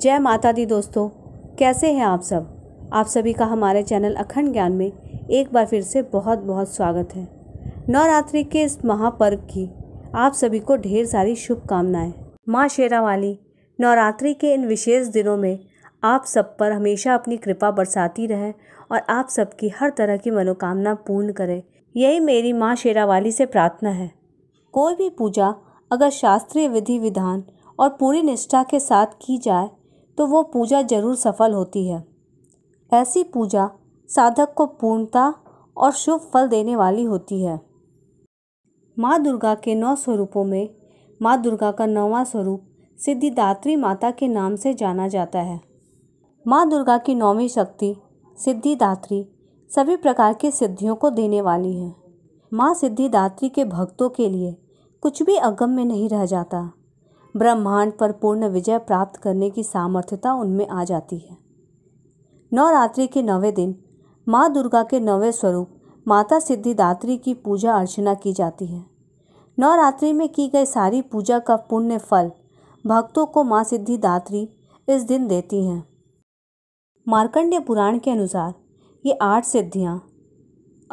जय माता दी दोस्तों कैसे हैं आप सब आप सभी का हमारे चैनल अखंड ज्ञान में एक बार फिर से बहुत बहुत स्वागत है नवरात्रि के इस महापर्व की आप सभी को ढेर सारी शुभकामनाएं माँ शेरावाली नवरात्रि के इन विशेष दिनों में आप सब पर हमेशा अपनी कृपा बरसाती रहें और आप सबकी हर तरह की मनोकामना पूर्ण करें यही मेरी माँ शेरावाली से प्रार्थना है कोई भी पूजा अगर शास्त्रीय विधि विधान और पूरी निष्ठा के साथ की जाए तो वो पूजा जरूर सफल होती है ऐसी पूजा साधक को पूर्णता और शुभ फल देने वाली होती है माँ दुर्गा के नौ स्वरूपों में माँ दुर्गा का नौवां स्वरूप सिद्धिदात्री माता के नाम से जाना जाता है माँ दुर्गा की नौवीं शक्ति सिद्धिदात्री सभी प्रकार की सिद्धियों को देने वाली है माँ सिद्धिदात्री के भक्तों के लिए कुछ भी अगम में नहीं रह जाता ब्रह्मांड पर पूर्ण विजय प्राप्त करने की सामर्थ्यता उनमें आ जाती है नवरात्रि के नवे दिन माँ दुर्गा के नवे स्वरूप माता सिद्धिदात्री की पूजा अर्चना की जाती है नवरात्रि में की गई सारी पूजा का पुण्य फल भक्तों को माँ सिद्धिदात्री इस दिन देती हैं मार्कंड्य पुराण के अनुसार ये आठ सिद्धियाँ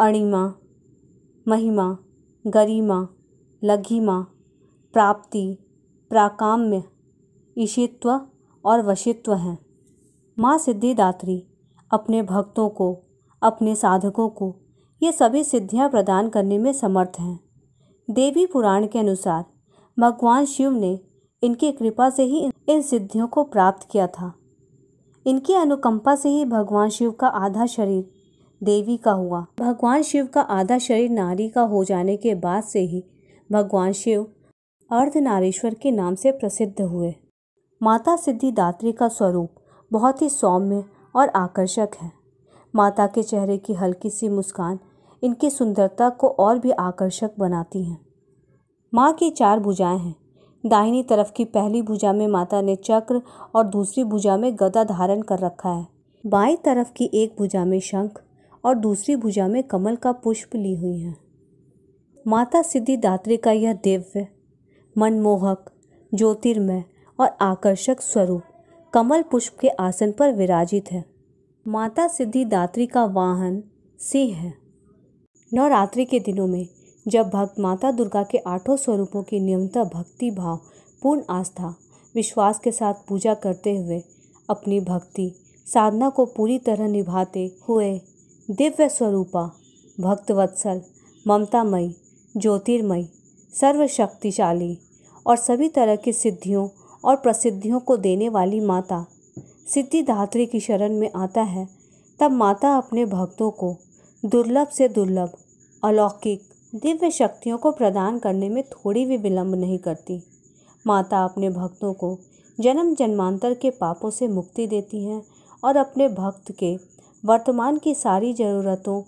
अणिमा महिमा गरिमा लघिमा प्राप्ति प्राकाम्य ईशित्व और वशित्व हैं माँ सिद्धिदात्री अपने भक्तों को अपने साधकों को ये सभी सिद्धियाँ प्रदान करने में समर्थ हैं देवी पुराण के अनुसार भगवान शिव ने इनकी कृपा से ही इन सिद्धियों को प्राप्त किया था इनकी अनुकंपा से ही भगवान शिव का आधा शरीर देवी का हुआ भगवान शिव का आधा शरीर नारी का हो जाने के बाद से ही भगवान शिव अर्धनारीश्वर के नाम से प्रसिद्ध हुए माता सिद्धिदात्री का स्वरूप बहुत ही सौम्य और आकर्षक है माता के चेहरे की हल्की सी मुस्कान इनकी सुंदरता को और भी आकर्षक बनाती हैं माँ की चार भुजाएं हैं दाहिनी तरफ की पहली भुजा में माता ने चक्र और दूसरी भुजा में गदा धारण कर रखा है बाई तरफ की एक भुजा में शंख और दूसरी भुजा में कमल का पुष्प ली हुई है माता सिद्धिदात्री का यह दिव्य मनमोहक ज्योतिर्मय और आकर्षक स्वरूप कमल पुष्प के आसन पर विराजित है माता सिद्धिदात्री का वाहन सिंह है नवरात्रि के दिनों में जब भक्त माता दुर्गा के आठों स्वरूपों की न्यूनतम भक्ति भाव पूर्ण आस्था विश्वास के साथ पूजा करते हुए अपनी भक्ति साधना को पूरी तरह निभाते हुए दिव्य स्वरूपा भक्तवत्सल ममतामयी ज्योतिर्मयी सर्वशक्तिशाली और सभी तरह की सिद्धियों और प्रसिद्धियों को देने वाली माता सिद्धिदात्री की शरण में आता है तब माता अपने भक्तों को दुर्लभ से दुर्लभ अलौकिक दिव्य शक्तियों को प्रदान करने में थोड़ी भी विलंब नहीं करती माता अपने भक्तों को जन्म जन्मांतर के पापों से मुक्ति देती हैं और अपने भक्त के वर्तमान की सारी ज़रूरतों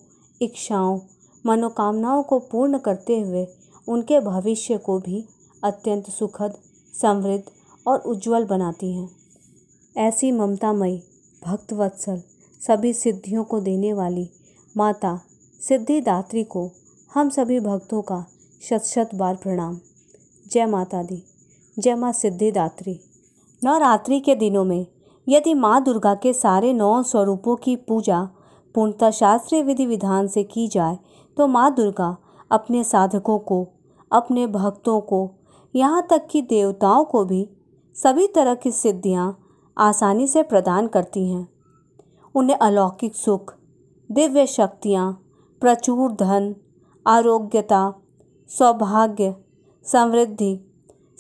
इच्छाओं मनोकामनाओं को पूर्ण करते हुए उनके भविष्य को भी अत्यंत सुखद समृद्ध और उज्जवल बनाती हैं ऐसी ममतामयी भक्तवत्सल सभी सिद्धियों को देने वाली माता सिद्धिदात्री को हम सभी भक्तों का शत शत बार प्रणाम जय माता दी जय माँ सिद्धिदात्री नवरात्रि के दिनों में यदि माँ दुर्गा के सारे नौ स्वरूपों की पूजा पूर्णता शास्त्रीय विधि विधान से की जाए तो माँ दुर्गा अपने साधकों को अपने भक्तों को यहाँ तक कि देवताओं को भी सभी तरह की सिद्धियाँ आसानी से प्रदान करती हैं उन्हें अलौकिक सुख दिव्य शक्तियाँ प्रचुर धन आरोग्यता सौभाग्य समृद्धि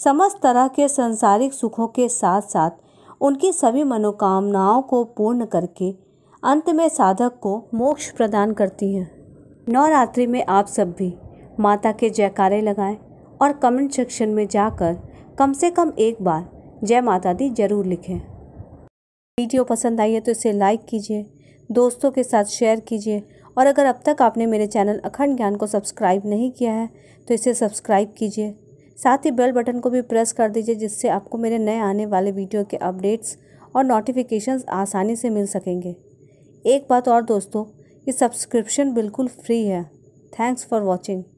समस्त तरह के संसारिक सुखों के साथ साथ उनकी सभी मनोकामनाओं को पूर्ण करके अंत में साधक को मोक्ष प्रदान करती हैं नवरात्रि में आप सब भी माता के जयकारे लगाएं और कमेंट सेक्शन में जाकर कम से कम एक बार जय माता दी जरूर लिखें वीडियो पसंद आई है तो इसे लाइक कीजिए दोस्तों के साथ शेयर कीजिए और अगर अब तक आपने मेरे चैनल अखंड ज्ञान को सब्सक्राइब नहीं किया है तो इसे सब्सक्राइब कीजिए साथ ही बेल बटन को भी प्रेस कर दीजिए जिससे आपको मेरे नए आने वाले वीडियो के अपडेट्स और नोटिफिकेशंस आसानी से मिल सकेंगे एक बात और दोस्तों ये सब्सक्रिप्शन बिल्कुल फ्री है थैंक्स फॉर वॉचिंग